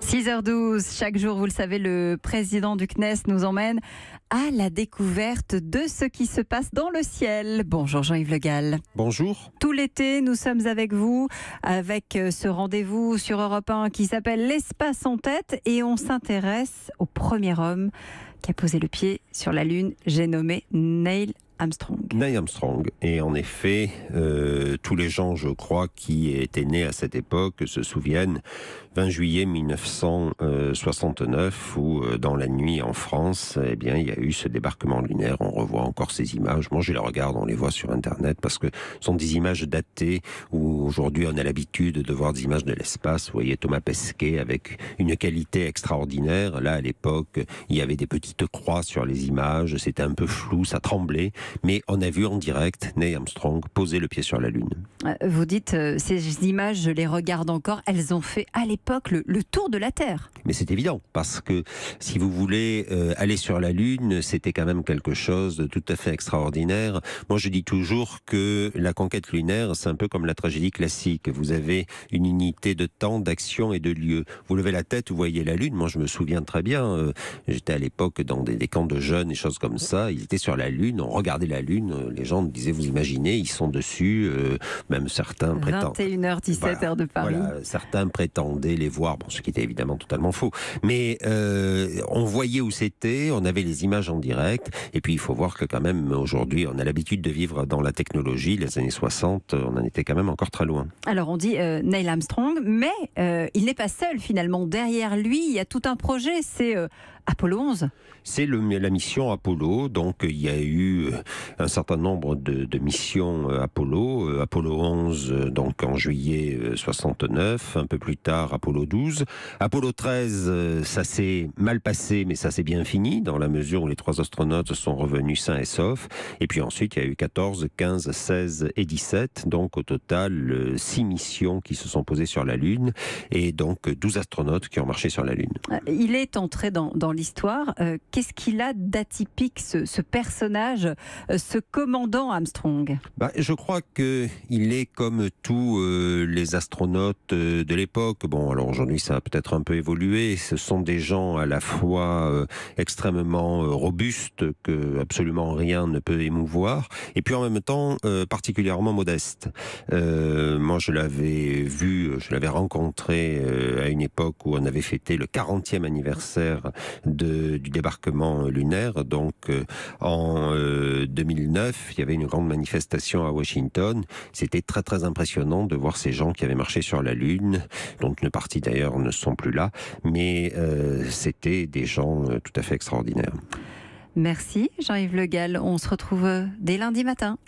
6h12, chaque jour, vous le savez, le président du CNES nous emmène à la découverte de ce qui se passe dans le ciel. Bonjour Jean-Yves Le Gall. Bonjour. Tout l'été, nous sommes avec vous avec euh, ce rendez-vous sur Europe 1 qui s'appelle L'espace en tête et on s'intéresse au premier homme qui a posé le pied sur la Lune, j'ai nommé Neil Armstrong. Neil Armstrong. Et en effet, euh, tous les gens, je crois, qui étaient nés à cette époque se souviennent 20 juillet 1969 où euh, dans la nuit en France, eh bien, il y a eu ce débarquement lunaire. On revoit encore ces images. Moi, je les regarde, on les voit sur Internet parce que ce sont des images datées où aujourd'hui on a l'habitude de voir des images de l'espace. Vous voyez Thomas Pesquet avec une qualité extraordinaire. Là, à l'époque, il y avait des petits te croix sur les images, c'était un peu flou, ça tremblait, mais on a vu en direct Neil Armstrong poser le pied sur la Lune. Euh, vous dites, euh, ces images, je les regarde encore, elles ont fait à l'époque le, tour de la Terre. Mais c'est évident, parce que si vous voulez euh, aller sur la Lune, c'était quand même quelque chose de tout à fait extraordinaire. Moi, je dis toujours que la conquête lunaire, c'est un peu comme la tragédie classique. Vous avez une unité de temps, d'action et de lieu. Vous levez la tête, vous voyez la Lune. Moi, je me souviens très bien, j'étais à l'époque dans des, camps de jeunes et choses comme ça, ils étaient sur la Lune, on regardait la Lune, euh, les gens disaient, vous imaginez, ils sont dessus, euh, même certains prétendent... 21h, 17h de Paris. certains prétendaient les voir, bon, ce qui était évidemment totalement faux. Mais euh, on voyait où c'était, on avait les images en direct, et puis il faut voir que quand même, aujourd'hui, on a l'habitude de vivre dans la technologie, les années 60, on en était quand même encore très loin. Alors on dit Neil Armstrong, mais il n'est pas seul finalement. Derrière lui, il y a tout un projet, c'est Apollo 11 C'est la mission Apollo. Donc, il y a eu euh, un certain nombre de, missions euh, Apollo. Euh, Apollo 11, donc en juillet 69, un peu plus tard Apollo 12. Apollo 13, ça s'est mal passé, mais ça s'est bien fini, dans la mesure où les trois astronautes sont revenus sains et saufs. Et puis ensuite, il y a eu 14, 15, 16 et 17. Donc, au total, six missions qui se sont posées sur la Lune et donc 12 astronautes qui ont marché sur la Lune. Il est entré dans l'histoire. Euh, qu'est-ce qu'il a d'atypique, ce, personnage, euh, ce commandant Armstrong bah, Je crois qu'il est comme tous euh, les astronautes de l'époque. Bon, alors aujourd'hui, ça a peut-être un peu évolué. Ce sont des gens à la fois extrêmement robustes, que absolument rien ne peut émouvoir, et puis en même temps particulièrement modestes. moi, je l'avais vu, je l'avais rencontré à une époque où on avait fêté le 40e anniversaire du débarquement lunaire. Donc euh, en 2009, euh, il y avait une grande manifestation à Washington. C'était très très impressionnant de voir ces gens qui avaient marché sur la Lune, dont une partie d'ailleurs ne sont plus là, mais euh, c'était des gens tout à fait extraordinaires. Merci Jean-Yves Le Gall. On se retrouve dès lundi matin.